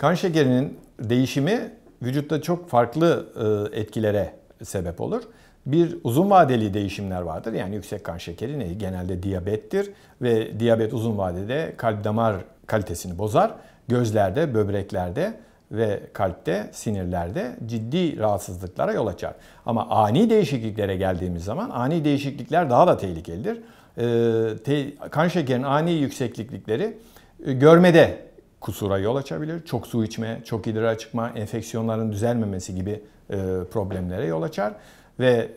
Kan şekerinin değişimi vücutta çok farklı e, etkilere sebep olur. Bir uzun vadeli değişimler vardır. Yani yüksek kan şekeri ne? Genelde diyabettir ve diyabet uzun vadede kalp damar kalitesini bozar. Gözlerde, böbreklerde ve kalpte, sinirlerde ciddi rahatsızlıklara yol açar. Ama ani değişikliklere geldiğimiz zaman ani değişiklikler daha da tehlikelidir. E, kan şekerinin ani yükseklikleri e, görmede kusura yol açabilir. Çok su içme, çok idrar çıkma, enfeksiyonların düzelmemesi gibi e, problemlere yol açar. Ve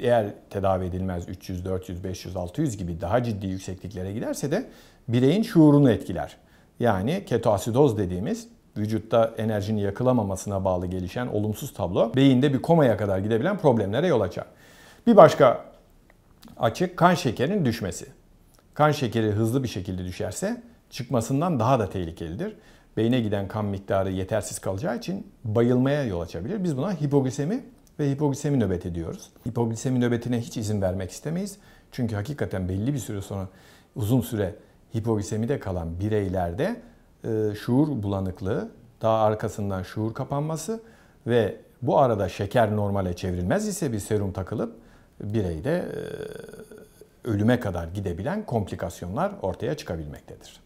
eğer tedavi edilmez 300, 400, 500, 600 gibi daha ciddi yüksekliklere giderse de bireyin şuurunu etkiler. Yani ketoasidoz dediğimiz vücutta enerjinin yakılamamasına bağlı gelişen olumsuz tablo beyinde bir komaya kadar gidebilen problemlere yol açar. Bir başka açık kan şekerinin düşmesi. Kan şekeri hızlı bir şekilde düşerse çıkmasından daha da tehlikelidir. Beyne giden kan miktarı yetersiz kalacağı için bayılmaya yol açabilir. Biz buna hipoglisemi ve hipoglisemi nöbeti diyoruz. Hipoglisemi nöbetine hiç izin vermek istemeyiz. Çünkü hakikaten belli bir süre sonra uzun süre hipoglisemide kalan bireylerde e, şuur bulanıklığı, daha arkasından şuur kapanması ve bu arada şeker normale çevrilmez ise bir serum takılıp bireyde e, ölüme kadar gidebilen komplikasyonlar ortaya çıkabilmektedir.